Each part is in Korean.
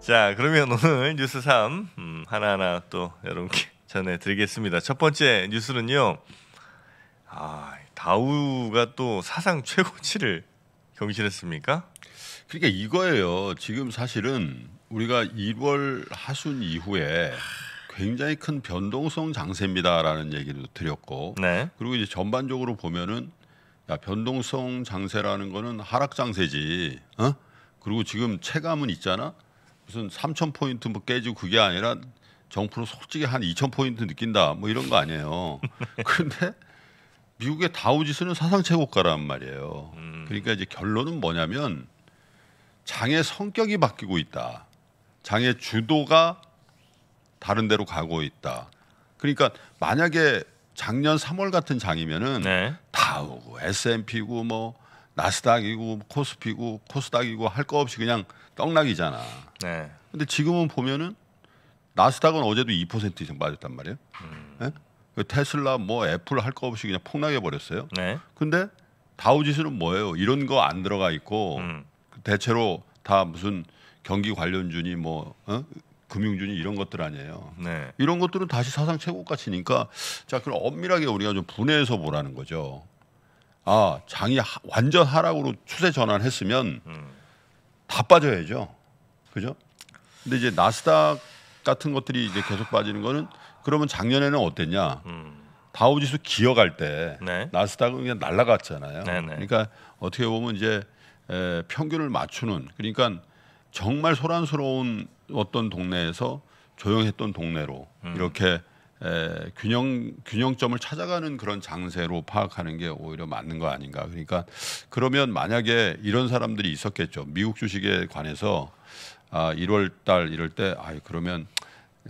자, 그러면 오늘 뉴스 3 음, 하나하나 또 여러분께 전해드리겠습니다. 첫 번째 뉴스는요. 아, 다우가 또 사상 최고치를 경신했습니까? 그러니까 이거예요. 지금 사실은 우리가 1월 하순 이후에 굉장히 큰 변동성 장세입니다라는 얘기도 드렸고 네. 그리고 이제 전반적으로 보면은 야, 변동성 장세라는 거는 하락 장세지. 어? 그리고 지금 체감은 있잖아. 무슨 3천 포인트 뭐 깨지고 그게 아니라 정프로 솔직히 한 2천 포인트 느낀다 뭐 이런 거 아니에요. 그런데 미국의 다우지수는 사상 최고가란 말이에요. 음. 그러니까 이제 결론은 뭐냐면 장의 성격이 바뀌고 있다. 장의 주도가 다른 데로 가고 있다. 그러니까 만약에 작년 3월 같은 장이면은 네. 다우고 S&P고 뭐 나스닥이고 뭐 코스피고 코스닥이고 할 거 없이 그냥 떡락이잖아. 네. 근데 지금은 보면은 나스닥은 어제도 2% 이상 빠졌단 말이에요. 음. 네? 테슬라 뭐 애플 할 거 없이 그냥 폭락해 버렸어요. 네. 근데 다우지수는 뭐예요? 이런 거 안 들어가 있고 음. 그 대체로 다 무슨 경기 관련주니 뭐 어? 금융주니 이런 것들 아니에요. 네. 이런 것들은 다시 사상 최고가치니까 자 그럼 엄밀하게 우리가 좀 분해해서 보라는 거죠. 아 장이 하, 완전 하락으로 추세 전환했으면 음. 다 빠져야죠. 그죠? 근데 이제 나스닥 같은 것들이 이제 계속 빠지는 거는 그러면 작년에는 어땠냐? 음. 다우지수 기어갈 때 네. 나스닥은 그냥 날라갔잖아요. 네, 네. 그러니까 어떻게 보면 이제 에, 평균을 맞추는 그러니까 정말 소란스러운 어떤 동네에서 조용했던 동네로 음. 이렇게 에, 균형 균형점을 찾아가는 그런 장세로 파악하는 게 오히려 맞는 거 아닌가. 그러니까 그러면 만약에 이런 사람들이 있었겠죠. 미국 주식에 관해서 아, 1월 달 이럴 때 아, 그러면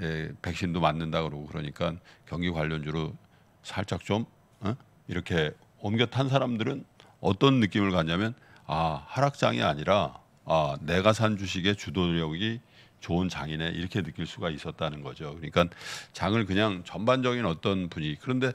에, 백신도 맞는다 그러고 그러니까 경기 관련주로 살짝 좀 어? 이렇게 옮겨 탄 사람들은 어떤 느낌을 갖냐면 아, 하락장이 아니라 아, 내가 산 주식의 주도력이 좋은 장이네 이렇게 느낄 수가 있었다는 거죠. 그러니까 장을 그냥 전반적인 어떤 분위기 그런데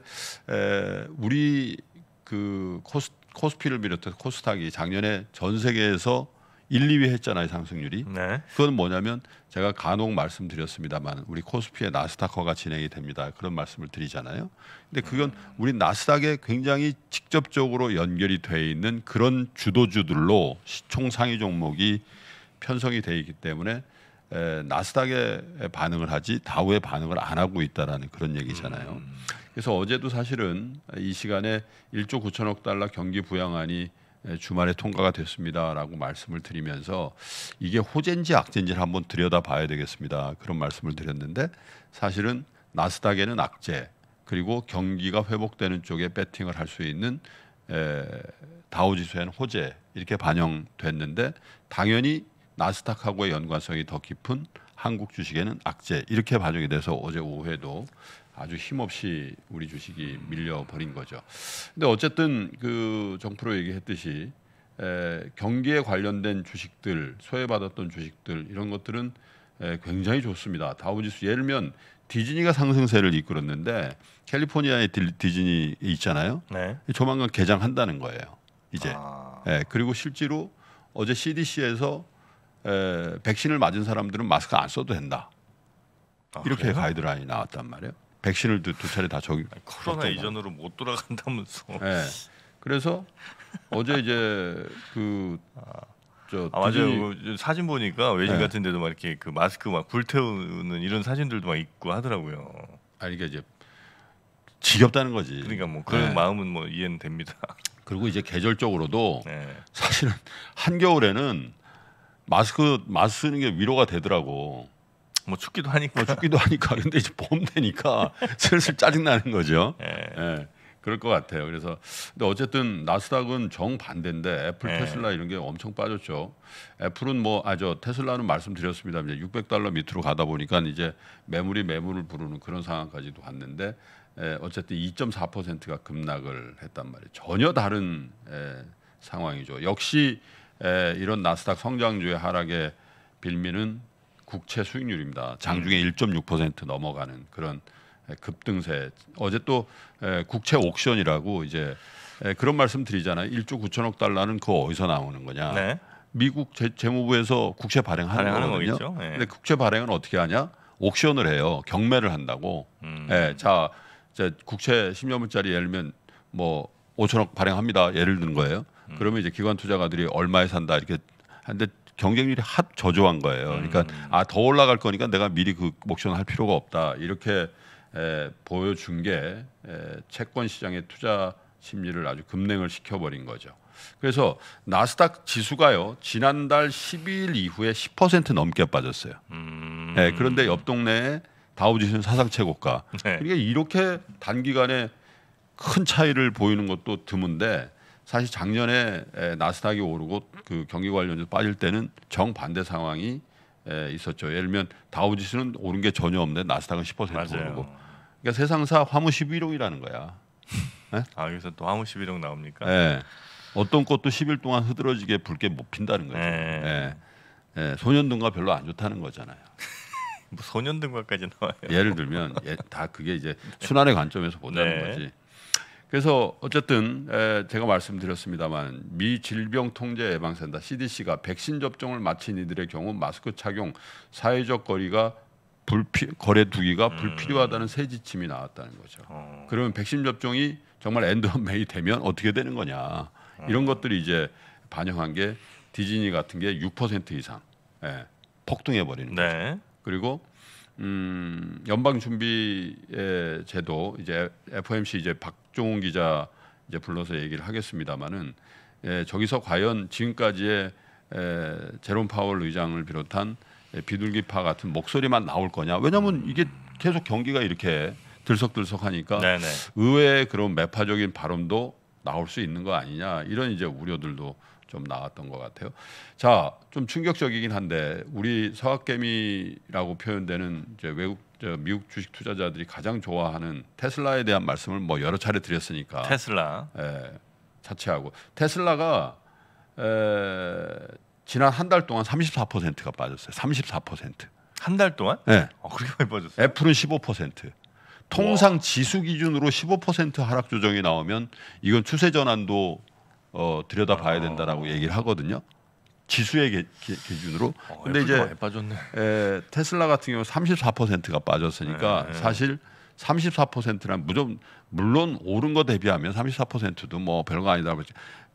에, 우리 그 코스, 코스피를 비롯해서 코스닥이 작년에 전 세계에서 1, 2위 했잖아요 상승률이. 네. 그건 뭐냐면 제가 간혹 말씀드렸습니다만 우리 코스피의 나스닥화가 진행이 됩니다. 그런 말씀을 드리잖아요. 근데 그건 음. 우리 나스닥에 굉장히 직접적으로 연결이 돼 있는 그런 주도주들로 시총 상위 종목이 편성이 돼 있기 때문에 나스닥의 반응을 하지 다우의 반응을 안 하고 있다라는 그런 얘기잖아요. 음. 그래서 어제도 사실은 이 시간에 1조 9천억 달러 경기 부양안이 주말에 통과가 됐습니다라고 말씀을 드리면서 이게 호재인지 악재인지를 한번 들여다봐야 되겠습니다. 그런 말씀을 드렸는데 사실은 나스닥에는 악재 그리고 경기가 회복되는 쪽에 배팅을 할 수 있는 다우지수에는 호재 이렇게 반영됐는데 당연히 나스닥하고의 연관성이 더 깊은 한국 주식에는 악재 이렇게 반영이 돼서 어제 오후에도 아주 힘없이 우리 주식이 밀려 버린 거죠. 근데 어쨌든 그 정프로 얘기했듯이 에, 경기에 관련된 주식들 소외받았던 주식들 이런 것들은 에, 굉장히 좋습니다. 다우지수 예를 들면 디즈니가 상승세를 이끌었는데 캘리포니아에 디, 즈니 있잖아요. 네. 조만간 개장한다는 거예요. 이제 아... 에, 예, 그리고 실제로 어제 CDC에서 에, 백신을 맞은 사람들은 마스크 안 써도 된다. 아, 이렇게 그래요? 가이드라인이 나왔단 말이에요. 백신을 두, 두 차례 다 적용. 코로나 이전으로 못 돌아간다면서. 네. 그래서 어제 이제 그 저, 아, 맞아요. 그 사진 보니까 외신 네. 예. 같은 데도 막 이렇게 그 마스크 막 불태우는 이런 사진들도 막 있고 하더라고요. 아니 그러 이제 지겹다는 거지. 그러니까 뭐 그런 네. 마음은 뭐 이해는 됩니다. 그리고 이제 계절적으로도 네. 사실은 한겨울에는 마스크 마스 쓰는 게 위로가 되더라고. 뭐 춥기도 하니까. 뭐 춥기도 하니까. 근데 이제 봄 되니까 슬슬 짜증 나는 거죠. 예. 예. 그럴 것 같아요. 그래서 근데 어쨌든 나스닥은 정 반대인데 애플, 예. 테슬라 이런 게 엄청 빠졌죠. 애플은 뭐아저 테슬라는 말씀드렸습니다. 이제 600달러 밑으로 가다 보니까 이제 매물이 매물을 부르는 그런 상황까지도 갔는데 에, 예, 어쨌든 2.4%가 급락을 했단 말이에요. 전혀 다른 에, 예, 상황이죠. 역시 예, 이런 나스닥 성장주의 하락의 빌미는 국채 수익률입니다. 장중에 1.6% 음. 넘어가는 그런 예, 급등세. 어제 또 예, 국채 옥션이라고 이제 그런 말씀 드리잖아요. 1조 9천억 달러는 그 어디서 나오는 거냐? 네. 미국 재, 재 무부에서 국채 발행하는, 거행하는거거든 네. 근데 국채 발행은 어떻게 하냐? 옥션을 해요. 경매를 한다고. 음. 예, 자, 국채 10년물짜리 예를 들면 뭐 5천억 발행합니다. 예를 든 거예요. 음. 그러면 이제 기관 투자가들이 얼마에 산다 이렇게 하는데 경쟁률이 핫 저조한 거예요. 그러니까 음. 아더 올라갈 거니까 내가 미리 그 목표는 할 필요가 없다 이렇게 에, 보여준 게 에, 채권 시장의 투자 심리를 아주 급냉을 시켜버린 거죠. 그래서 나스닥 지수가요 지난달 12일 이후에 10% 넘게 빠졌어요. 음. 네, 그런데 옆 동네에 다우지수는 사상 최고가. 네. 그러니까 이렇게 단기간에 큰 차이를 보이는 것도 드문데 사실 작년에 나스닥이 오르고 그 경기 관련해서 빠질 때는 정반대 상황이 있었죠. 예를 들면 다우지수는 오른 게 전혀 없는데 나스닥은 10% 맞아요. 오르고. 그러니까 세상사 화무 11호이라는 거야. 네? 아 여기서 또 화무 11호 나옵니까? 네. 어떤 꽃도 10일 동안 흐드러지게 붉게 못 핀다는 거죠. 네. 네. 소년등과 별로 안 좋다는 거잖아요. 뭐 소년등과까지 나와요. 예를 들면 예, 다 그게 이제 순환의 관점에서 보다는 네. 거지. 그래서 어쨌든 제가 말씀드렸습니다만 미 질병통제 예방센터 CDC가 백신 접종을 마친 이들의 경우 마스크 착용, 사회적 거리가 불필 거래 두기가 음. 불필요하다는 새 지침이 나왔다는 거죠. 어. 그러면 백신 접종이 정말 엔드업메이 되면 어떻게 되는 거냐 이런 음. 것들이 이제 반영한 게 디즈니 같은 게 6% 이상 예, 폭등해 버리는 네. 거죠. 그리고 음, 연방 준비 제도 이제 FOMC 이제 박종훈 기자 이제 불러서 얘기를 하겠습니다만은 예, 저기서 과연 지금까지의 에, 제롬 파월 의장을 비롯한 에, 예, 비둘기파 같은 목소리만 나올 거냐? 왜냐하면 음. 이게 계속 경기가 이렇게 들썩들썩하니까 네, 네. 의외의 그런 매파적인 발언도 나올 수 있는 거 아니냐 이런 이제 우려들도 좀 나왔던 것 같아요. 자, 좀 충격적이긴 한데 우리 서학개미라고 표현되는 이제 외국 미국 주식 투자자들이 가장 좋아하는 테슬라에 대한 말씀을 뭐 여러 차례 드렸으니까 테슬라 예, 차치하고 테슬라가 에, 지난 한 달 동안 34%가 빠졌어요. 34%. 한 달 동안? 네. 어, 그렇게 많이 빠졌어요. 애플은 15%. 통상 지수 기준으로 15% 하락 조정이 나오면 이건 추세 전환도 어, 들여다봐야 된다라고 얘기를 하거든요. 지수의 개, 개, 기준으로. 어, 근데 이제 빠졌네. 에, 테슬라 같은 경우 34%가 빠졌으니까 네, 네. 사실 34%란 무좀 물론 오른 거 대비하면 34%도 뭐 별거 아니다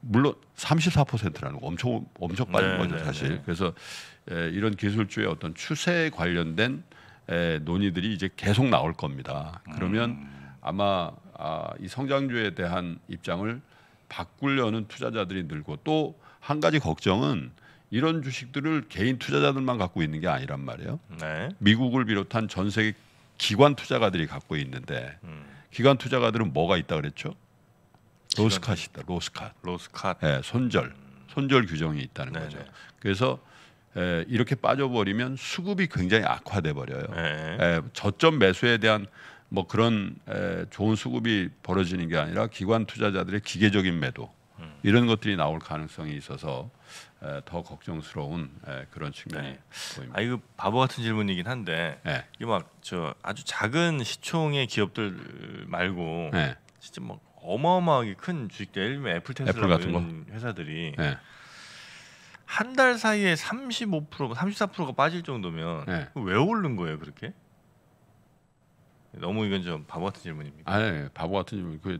물론 34%라는 거 엄청 엄청 빠진 네, 거죠 네, 사실. 네. 그래서 에, 이런 기술주의 어떤 추세에 관련된 에, 논의들이 이제 계속 나올 겁니다. 그러면 음. 아마 아, 이 성장주에 대한 입장을 바꾸려는 투자자들이 늘고 또 한 가지 걱정은 이런 주식들을 개인 투자자들만 갖고 있는 게 아니란 말이에요. 네. 미국을 비롯한 전 세계 기관 투자가들이 갖고 있는데 음. 기관 투자가들은 뭐가 있다 그랬죠? 로스카시다 로스캇. 로스캇. 예, 손절. 음. 손절 규정이 있다는 네네. 거죠. 네. 그래서 에, 예, 이렇게 빠져버리면 수급이 굉장히 악화돼 버려요. 에, 네. 예, 저점 매수에 대한 뭐 그런 좋은 수급이 벌어지는 게 아니라 기관 투자자들의 기계적인 매도 음. 이런 것들이 나올 가능성이 있어서 더 걱정스러운 그런 측면이 네. 보입니다. 아 이거 바보 같은 질문이긴 한데 네. 이막저 아주 작은 시총의 기업들 말고 네. 진짜 막 뭐 어마어마하게 큰 주식들, 예를 들 애플, 테슬라 같은 거? 회사들이 네. 한달 사이에 35% 34%가 빠질 정도면 네. 왜 오른 거예요 그렇게? 너무 이건 좀 바보 같은 질문입니다. 아 네, 바보 같은 질문. 그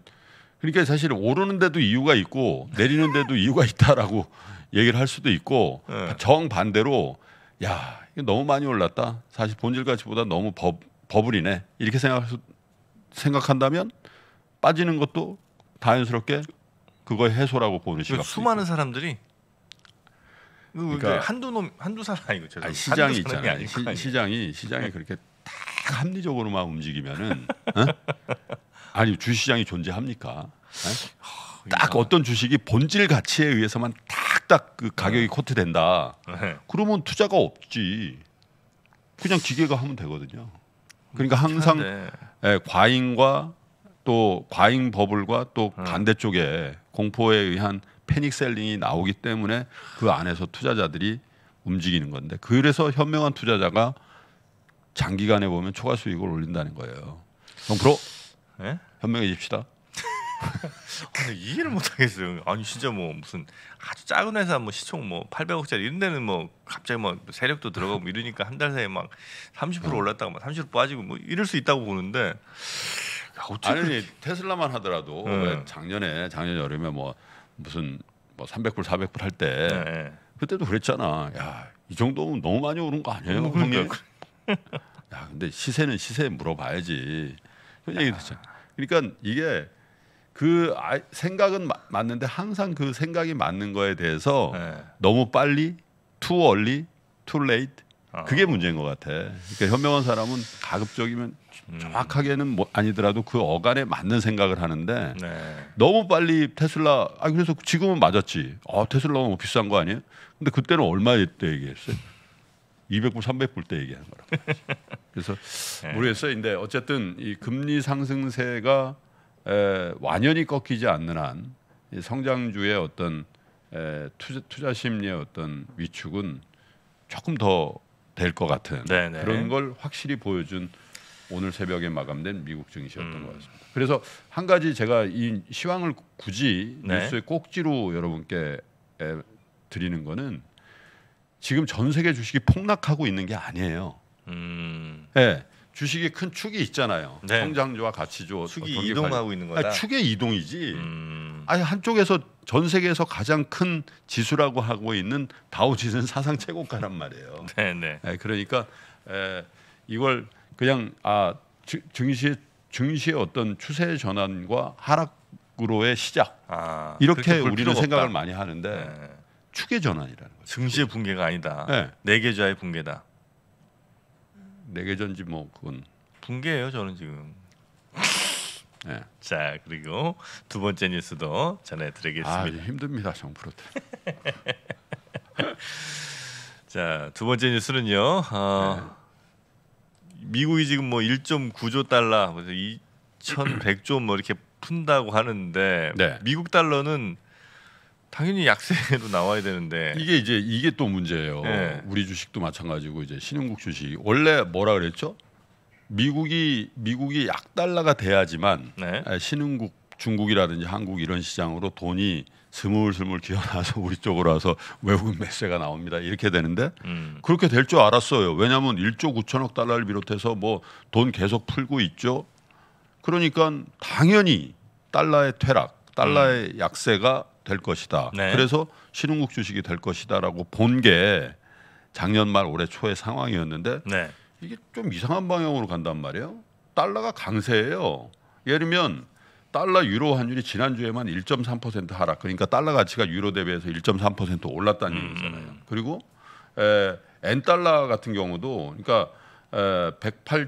그러니까 사실 오르는데도 이유가 있고 내리는데도 이유가 있다라고 얘기를 할 수도 있고 네. 정 반대로 야 이게 너무 많이 올랐다. 사실 본질 가치보다 너무 버, 버블이네 이렇게 생각 생각한다면 빠지는 것도 자연스럽게 그거 해소라고 보는 시각. 수많은 있고. 사람들이 뭐 그러니까 한두 놈 한두 사람 아니고 죄송합니다. 아니, 시장이 있잖아요. 시, 시장이 시장이 그렇게 딱 합리적으로만 움직이면은 어? 아니 주시장이 존재합니까? 어? 딱 그러니까. 어떤 주식이 본질 가치에 의해서만 딱 딱 그 가격이 네. 코트된다. 네. 그러면 투자가 없지. 그냥 기계가 하면 되거든요. 그러니까 음, 항상 네. 예, 과잉과 또 과잉 버블과 또 음. 반대쪽에 공포에 의한 패닉 셀링이 나오기 때문에 그 안에서 투자자들이 움직이는 건데 그래서 현명한 투자자가 장기간에 보면 초과 수익을 올린다는 거예요. 정프로 네? 예? 현명해 집시다. 아니, 이해를 못 하겠어요. 아니 진짜 뭐 무슨 아주 작은 회사 뭐 시총 뭐 800억짜리 이런 데는 뭐 갑자기 뭐 세력도 들어가고 뭐 이러니까 한 달 사이에 막 30% 어. 올랐다가 막30% 빠지고 뭐 이럴 수 있다고 보는데 아니 그렇게... 테슬라만 하더라도 네. 작년에 작년 여름에 뭐 무슨 뭐 300불 400불 할때 네. 예, 그때도 그랬잖아. 야 이 정도면 너무 많이 오른 거 아니에요? 그러니까. 야, 근데 시세는 시세에 물어봐야지. 그런 얘기 듣죠. 그러니까 이게 그 아, 생각은 마, 맞는데 항상 그 생각이 맞는 거에 대해서 네. 너무 빨리, too early, too late 어. 그게 문제인 것 같아. 그러니까 현명한 사람은 가급적이면 음. 정확하게는 뭐 아니더라도 그 어간에 맞는 생각을 하는데 네. 너무 빨리 테슬라 아 그래서 지금은 맞았지. 아 테슬라 가 너무 뭐 비싼 거 아니에요? 근데 그때는 얼마였대 얘기했어요? 200불, 300불 때 얘기하는 거라고. 그래서 예. 모르겠어요. 근데 어쨌든 이 금리 상승세가 에, 완연히 꺾이지 않는 한 성장주의 어떤 에, 투자, 투자 심리의 어떤 위축은 조금 더 될 것 같은 네네. 네. 그런 걸 확실히 보여준 오늘 새벽에 마감된 미국 증시였던 음. 것 같습니다. 그래서 한 가지 제가 이 시황을 굳이 네. 뉴스의 꼭지로 여러분께 에, 드리는 거는 지금 전 세계 주식이 폭락하고 있는 게 아니에요. 음. 네. 주식이 큰 축이 있잖아요. 네. 성장주와 가치주 축이 이동하고 관 있는 거다. 아니, 축의 이동이지. 음. 아니 한쪽에서 전 세계에서 가장 큰 지수라고 하고 있는 다우지수는 사상 최고가란 말이에요. 네네. 네. 예, 그러니까 에, 예, 이걸 그냥 아 증시 증시의 어떤 추세 전환과 하락으로의 시작 아, 이렇게 우리는 생각을 많이 하는데 네. 축의 전환이라는. 증시의 붕괴가 아니다. 네. 내계좌의 네 붕괴다. 내계전지 네 뭐 그건 붕괴예요 저는 지금. 네. 자 그리고 두 번째 뉴스도 전해드리겠습니다. 아, 힘듭니다 정프로. 자두 번째 뉴스는요. 어, 네. 미국이 지금 뭐 1.9조 달러, 2,100조 뭐, 뭐 이렇게 푼다고 하는데 네. 미국 달러는 당연히 약세로 나와야 되는데 이게 이제 이게 또 문제예요. 네. 우리 주식도 마찬가지고 이제 신흥국 주식 원래 뭐라 그랬죠? 미국이 미국이 약 달러가 돼야지만 네. 아, 신흥국 중국이라든지 한국 이런 시장으로 돈이 스물스물 기어나서 우리 쪽으로 와서 외국인 매세가 나옵니다. 이렇게 되는데 음. 그렇게 될 줄 알았어요. 왜냐하면 1조 9천억 달러를 비롯해서 뭐 돈 계속 풀고 있죠. 그러니까 당연히 달러의 퇴락, 달러의 음. 약세가 될 것이다. 네. 그래서 신흥국 주식이 될 것이다라고 본 게 작년 말 올해 초의 상황이었는데 네. 이게 좀 이상한 방향으로 간단 말이에요. 달러가 강세예요. 예를 들면 달러 유로 환율이 지난주에만 1.3% 하락. 그러니까 달러 가치가 유로 대비해서 1.3% 올랐다는 음. 얘기잖아요. 음. 그리고 에, N 달러 같은 경우도 그러니까 1 0 8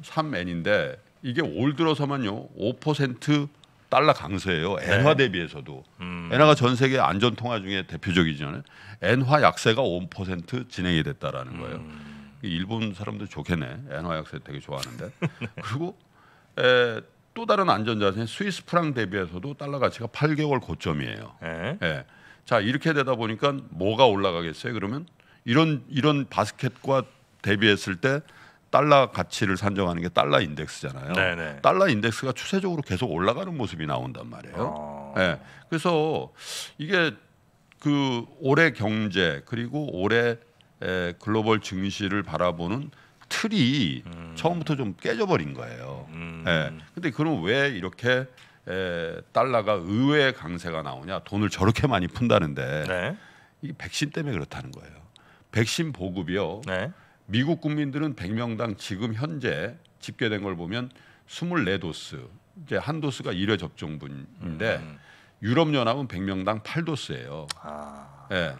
3엔인데 이게 올 들어서만요 5% 달러 강세예요. 네. 엔화 대비해서도 음. 엔화가 전 세계 안전 통화 중에 대표적이잖아요. 엔화 약세가 5% 진행이 됐다라는 거예요. 음. 일본 사람들 좋겠네. 엔화 약세 되게 좋아하는데 그리고 에, 또 다른 안전 자세 스위스 프랑 대비해서도 달러 가치가 8개월 고점이에요. 예. 자 이렇게 되다 보니까 뭐가 올라가겠어요? 그러면 이런 이런 바스켓과 대비했을 때 달러 가치를 산정하는 게 달러 인덱스잖아요. 네네. 네. 달러 인덱스가 추세적으로 계속 올라가는 모습이 나온단 말이에요. 어... 네. 그래서 이게 그 올해 경제 그리고 올해 글로벌 증시를 바라보는 틀이 음... 처음부터 좀 깨져버린 거예요. 음. 네. 근데 그럼 왜 이렇게 에, 달러가 의외의 강세가 나오냐? 돈을 저렇게 많이 푼다는데 네. 이게 백신 때문에 그렇다는 거예요. 백신 보급이요. 네. 미국 국민들은 100명당 지금 현재 집계된 걸 보면 24도스 이제 한 도스가 1회 접종분인데 음. 음, 음. 유럽연합은 100명당 8도스예요. 아. 예.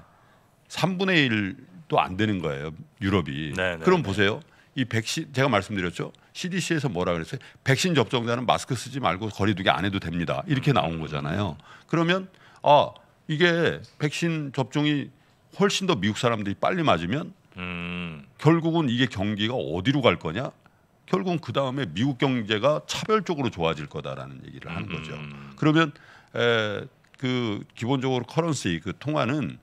3분의 1도 안 되는 거예요. 유럽이. 네네네. 네, 네. 그럼 보세요. 이 백신 제가 말씀드렸죠. CDC에서 뭐라 그랬어요? 백신 접종자는 마스크 쓰지 말고 거리두기 안 해도 됩니다. 이렇게 나온 음. 거잖아요. 그러면 아 이게 백신 접종이 훨씬 더 미국 사람들이 빨리 맞으면 음. 결국은 이게 경기가 어디로 갈 거냐? 결국은 그 다음에 미국 경제가 차별적으로 좋아질 거다라는 얘기를 하는 거죠. 음. 그러면 에, 그 기본적으로 커런시 그 통화는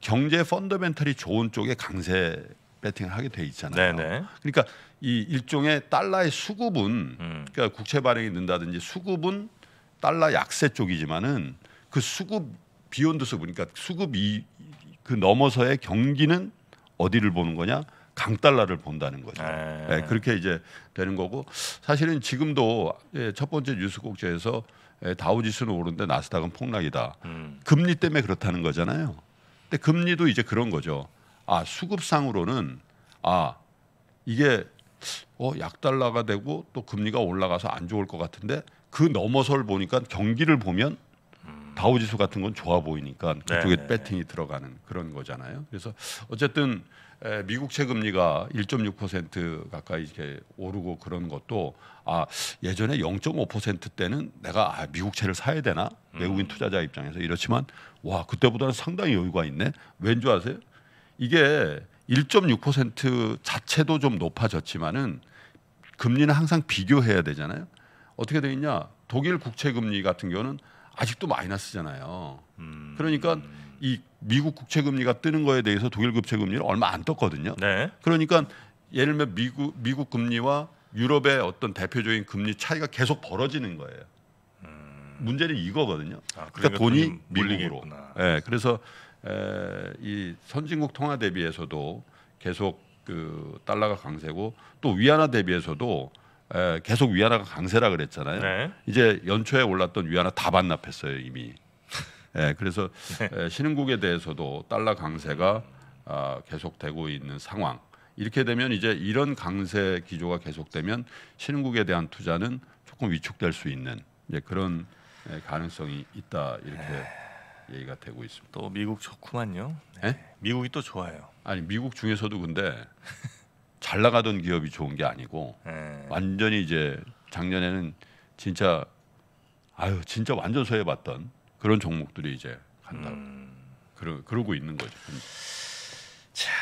경제 펀더멘털이 좋은 쪽에 강세 배팅을 하게 돼 있잖아요. 네네. 그러니까 이 일종의 달러의 수급은 음. 그러니까 국채 발행이 는다든지 수급은 달러 약세 쪽이지만은 그 수급 비욘드 수급 그러니까 수급 이그 넘어서의 경기는 어디를 보는 거냐? 강달러를 본다는 거죠. 네. 네, 그렇게 이제 되는 거고 사실은 지금도 예, 첫 번째 뉴스 곡제에서 예, 다우지수는 오른데 나스닥은 폭락이다. 음. 금리 때문에 그렇다는 거잖아요. 근데 금리도 이제 그런 거죠. 아 수급상으로는 아 이게 어 약달러가 되고 또 금리가 올라가서 안 좋을 것 같은데 그 넘어설 보니까 경기를 보면 다우지수 같은 건 좋아 보이니까 그쪽에 네. 배팅이 들어가는 그런 거잖아요. 그래서 어쨌든 미국 채금리가 1.6% 가까이 이렇게 오르고 그런 것도 아 예전에 0.5% 때는 내가 아, 미국 채를 사야 되나 음. 외국인 투자자 입장에서 이렇지만 와 그때보다는 상당히 여유가 있네. 왠지 아세요? 이게 1.6% 자체도 좀 높아졌지만은 금리는 항상 비교해야 되잖아요. 어떻게 되겠냐 독일 국채 금리 같은 경우는 아직도 마이너스잖아요. 음. 그러니까 이 미국 국채 금리가 뜨는 거에 대해서 독일 국채 금리는 얼마 안 떴거든요. 네. 그러니까 예를 들면 미국 미국 금리와 유럽의 어떤 대표적인 금리 차이가 계속 벌어지는 거예요. 음. 문제는 이거거든요. 아, 그러니까, 그러니까 돈이 미국으로. 예, 네, 그래서 에, 이 선진국 통화 대비해서도 계속 그 달러가 강세고 또 위안화 대비해서도 예, 계속 위안화가 강세라 그랬잖아요. 네. 이제 연초에 올랐던 위안화 다 반납했어요 이미. 예, 그래서 에, 네. 예, 신흥국에 대해서도 달러 강세가 아, 계속되고 있는 상황. 이렇게 되면 이제 이런 강세 기조가 계속되면 신흥국에 대한 투자는 조금 위축될 수 있는 이제 예, 그런 가능성이 있다 이렇게 네. 얘기가 되고 있습니다. 또 미국 좋구만요. 네. 미국이 또 좋아요. 아니 미국 중에서도 근데 잘 나가던 기업이 좋은 게 아니고 네. 완전히 이제 작년에는 진짜 아유 진짜 완전 소외받던 그런 종목들이 이제 간다. 음. 그러, 그러고 있는 거죠. 자,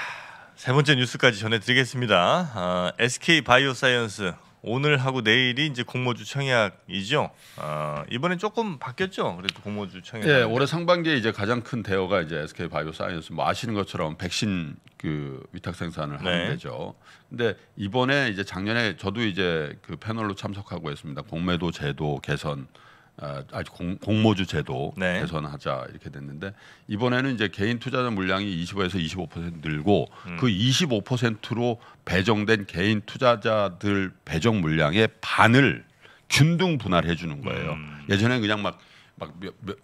세 번째 뉴스까지 전해드리겠습니다. 아, SK 바이오사이언스 오늘하고 내일이 이제 공모주 청약이죠. 아, 이번엔 조금 바뀌었죠. 그래도 공모주 청약. 예, 올해 상반기에 이제 가장 큰 대여가 이제 SK 바이오사이언스 뭐 아시는 것처럼 백신 그 위탁 생산을 하는 네. 데죠. 근데 이번에 이제 작년에 저도 이제 그 패널로 참석하고 했습니다. 공매도 제도 개선 아, 아주 공, 모주 제도 네. 개선하자 이렇게 됐는데 이번에는 이제 개인 투자자 물량이 25에서 25% 늘고 음. 그 25%로 배정된 개인 투자자들 배정 물량의 반을 균등 분할해 주는 거예요. 음. 예전에 그냥 막 막 몇 몇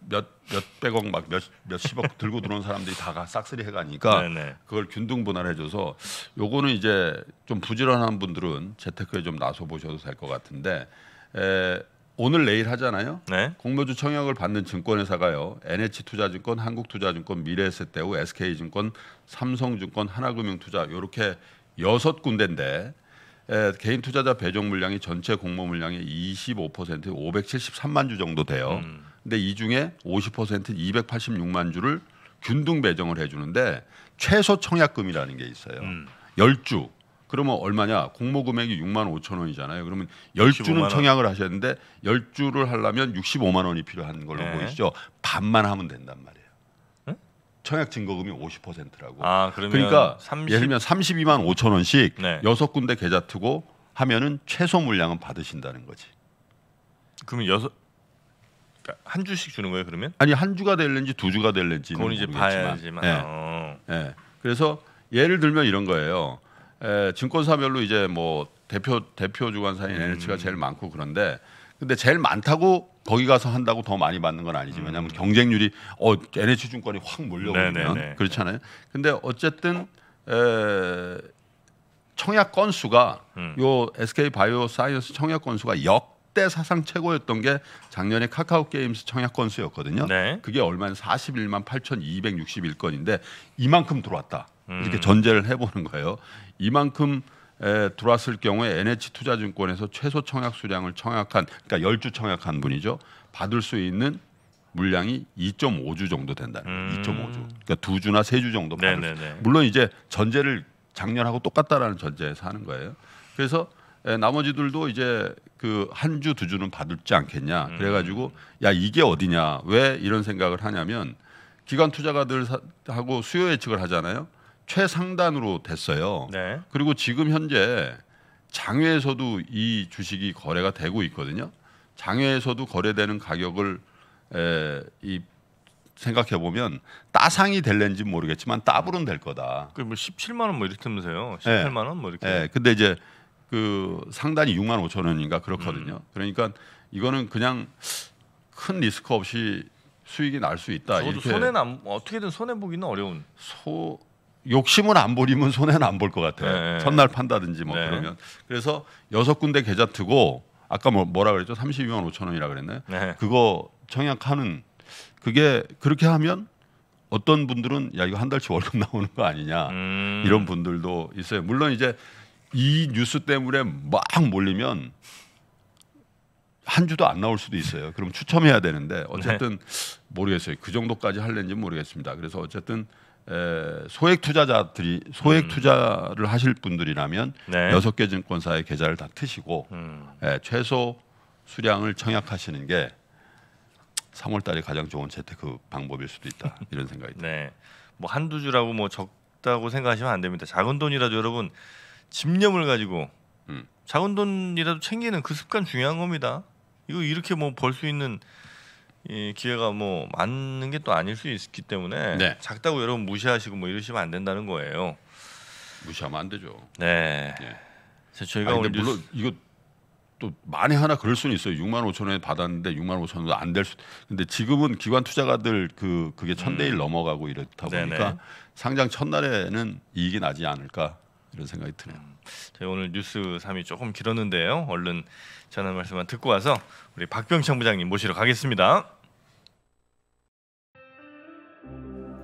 몇 몇백억 막 몇 몇십억 들고 들어온 사람들이 다가 싹쓸이 해가니까 네, 네. 그걸 균등 분할해줘서 요거는 이제 좀 부지런한 분들은 재테크에 좀 나서 보셔도 될 것 같은데 에, 오늘 내일 하잖아요. 네. 공모주 청약을 받는 증권회사가요. NH투자증권, 한국투자증권, 미래에셋대우, SK증권, 삼성증권, 하나금융투자 요렇게 여섯 군데인데 에, 개인 투자자 배정 물량이 전체 공모 물량의 25% 573만 주 정도 돼요. 음. 근데 이 중에 50% 286만 주를 균등 배정을 해주는데 최소 청약금이라는 게 있어요. 음. 10주 그러면 얼마냐? 공모 금액이 6만 5천 원이잖아요. 그러면 10주는 청약을 하셨는데 10주를 하려면 65만 원이 필요한 걸로 네. 보이시죠? 반만 하면 된단 말이에요. 응? 네? 청약 증거금이 50%라고. 아, 그러니까 30... 예를 들면 32만 5천 원씩 네. 여섯 네. 군데 계좌 트고 하면은 최소 물량은 받으신다는 거지. 그러면 여섯 그러니까 한 주씩 주는 거예요, 그러면? 아니, 한 주가 될는지 두 주가 될는지 그건 이제 모르겠지만. 봐야지만. 네. 어. 네. 그래서 예를 들면 이런 거예요. 에, 증권사별로 이제 뭐 대표 대표 주관사인 음. NH가 제일 많고 그런데 근데 제일 많다고 거기 가서 한다고 더 많이 받는 건 아니지 왜냐하면 음. 경쟁률이 어 NH 증권이 확 몰려오면 네, 네, 네. 그렇잖아요. 근데 어쨌든 에, 청약 건수가 음. 요 SK 바이오 사이언스 청약 건수가 역대 사상 최고였던 게 작년에 카카오 게임스 청약 건수였거든요. 네. 그게 얼마냐 41만 8,261건인데 이만큼 들어왔다. 음. 이렇게 전제를 해보는 거예요. 이만큼 에, 들어왔을 경우에 NH투자증권에서 최소 청약 수량을 청약한 그러니까 열 주 청약한 분이죠. 받을 수 있는 물량이 2.5주 정도 된다는 거예 음. 2.5주. 그러니까 두 주나 세 주 정도 받을 수. 물론 이제 전제를 작년하고 똑같다라는 전제에서 하는 거예요. 그래서 에, 나머지들도 이제 그 한 주 두 주는 받을지 않겠냐. 음. 그래가지고 야 이게 어디냐. 왜 이런 생각을 하냐면 기관 투자가들하고 수요 예측을 하잖아요. 최상단으로 됐어요. 네. 그리고 지금 현재 장외에서도 이 주식이 거래가 되고 있거든요. 장외에서도 거래되는 가격을 에, 이 생각해 보면 따상이 될는지 모르겠지만 따블은 될 거다. 그뭐 17만 원 뭐 이렇게 하면서요. 18만 원 뭐 이렇게. 예. 근데 이제 그 상단이 6만 5천 원인가 그렇거든요. 음. 그러니까 이거는 그냥 큰 리스크 없이 수익이 날 수 있다. 이렇게 손해는 안, 어떻게든 손해 보기는 어려운. 소 욕심은 안버리면 손해는 안 볼 것 같아요. 네. 첫날 판다든지 뭐 네. 그러면 그래서 여섯 군데 계좌 트고 아까 뭐 뭐라 그랬죠? 32만 5천 원이라 그랬나요? 네. 그거 청약하는 그게 그렇게 하면 어떤 분들은 야 이거 한 달치 월급 나오는 거 아니냐 음. 이런 분들도 있어요. 물론 이제 이 뉴스 때문에 막 몰리면 한 주도 안 나올 수도 있어요. 그럼 추첨해야 되는데 네. 어쨌든 모르겠어요. 그 정도까지 할는지 모르겠습니다. 그래서 어쨌든 소액 투자자들이 소액 음. 투자를 하실 분들이라면 네. 여섯 네. 개 증권사의 계좌를 다 트시고 음. 예, 최소 수량을 청약하시는 게 3월 달에 가장 좋은 재테크 방법일 수도 있다 이런 생각이 듭니다. 네. 뭐 한두 주라고 뭐 적다고 생각하시면 안 됩니다. 작은 돈이라도 여러분 집념을 가지고 음. 작은 돈이라도 챙기는 그 습관 중요한 겁니다. 이거 이렇게 뭐 벌 수 있는 이 기회가 뭐 맞는 게 또 아닐 수 있기 때문에 네. 작다고 여러분 무시하시고 뭐 이러시면 안 된다는 거예요. 무시하면 안 되죠. 네. 네. 저희가 오늘 물론 뉴스- 이거 또 만에 하나 그럴 수는 있어요. 6만 5천 원에 받았는데 6만 5천 원도 안 될 수. 근데 지금은 기관 투자가들 그 그게 천대일 음. 넘어가고 이렇다 보니까 상장 첫날에는 이익이 나지 않을까 이런 생각이 드네요. 음. 저희 오늘 뉴스 삼이 조금 길었는데요. 얼른 전한 말씀만 듣고 와서 우리 박병창 부장님 모시러 가겠습니다.